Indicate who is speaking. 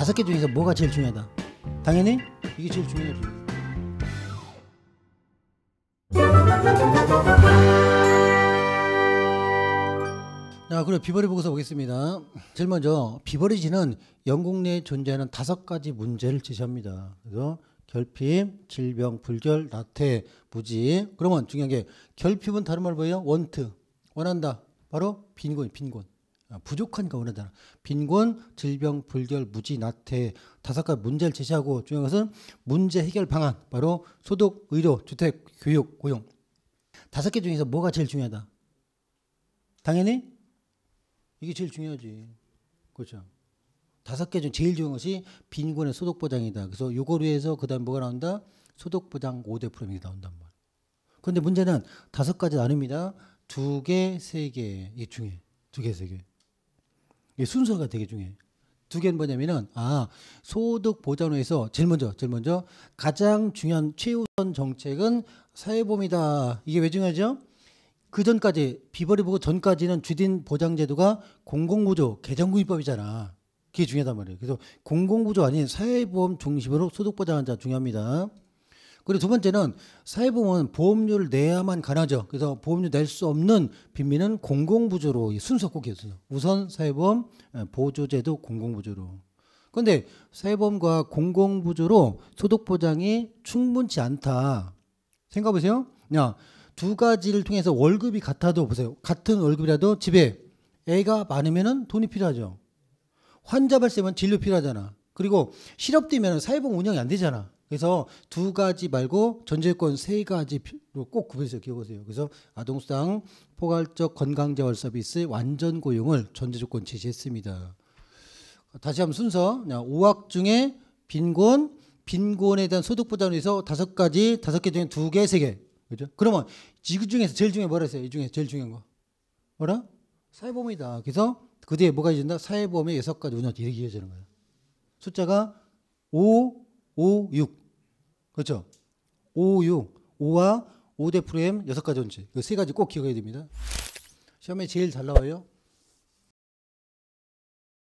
Speaker 1: 다섯 개 중에서 뭐가 제일 중요하다? 당연히 이게 제일 중요하죠. 자, 그럼 비버리 보고서 보겠습니다. 제일 먼저 비버리지는 영국 내에 존재하는 다섯 가지 문제를 제시합니다. 그래서 결핍, 질병, 불결, 나태, 무지. 그러면 중요한 게 결핍은 다른 말 뭐예요? 원트, 원한다. 바로 빈곤, 빈곤. 아, 부족하니까 오래되나 빈곤, 질병, 불결, 무지, 나태 다섯 가지 문제를 제시하고 중요한 것은 문제 해결 방안 바로 소득, 의료, 주택, 교육, 고용 다섯 개 중에서 뭐가 제일 중요하다? 당연히 이게 제일 중요하지 그렇죠? 다섯 개 중 제일 중요한 것이 빈곤의 소득 보장이다. 그래서 요걸 위해서 그다음 뭐가 나온다? 소득 보장 5대 프로그램이 나온단 말. 그런데 문제는 다섯 가지 나눕니다. 두 개, 세 개. 이게 중요해. 두 개, 세 개. 이게 예, 순서가 되게 중요해요. 두 개는 뭐냐면은 아 소득 보장에서 제일 먼저 제일 먼저 가장 중요한 최우선 정책은 사회보험이다. 이게 왜 중요하죠? 그 전까지 비벌이 보고 전까지는 주된 보장제도가 공공구조 개정구입법이잖아. 그게 중요하단 말이에요. 그래서 공공구조 아닌 사회보험 중심으로 소득보장한자 중요합니다. 그리고 두 번째는 사회보험은 보험료를 내야만 가능하죠. 그래서 보험료 낼 수 없는 빈민은 공공부조로 순서 꼭 해주세요. 우선 사회보험 예, 보조제도 공공부조로. 그런데 사회보험과 공공부조로 소득보장이 충분치 않다. 생각해보세요. 야, 두 가지를 통해서 월급이 같아도 보세요. 같은 월급이라도 집에 애가 많으면 돈이 필요하죠. 환자 발생은 진료 필요하잖아. 그리고 실업되면 사회보험 운영이 안 되잖아. 그래서 두 가지 말고 전제권 세 가지로 꼭 구분해서 기억하세요. 그래서 아동수당, 포괄적 건강재활 서비스, 완전 고용을 전제조건 제시했습니다. 다시 한 번 순서. 5학 중에 빈곤, 빈곤에 대한 소득 보장을 위해서 다섯 가지, 다섯 개 중에 두 개, 세 개. 그죠? 그러면 이 중에서 제일 중요한 뭐라 했어요? 이중에 제일 중요한 거. 뭐라? 사회보험이다. 그래서 그 뒤에 뭐가 이어진다? 사회보험의 여섯 가지 운영 이렇게 이어지는 거예요. 숫자가 5, 5, 6. 그렇죠? 5, 6. 5와 5대 프로엠 6가지 원칙. 이세 가지 꼭 기억해야 됩니다. 시험에 제일 잘 나와요.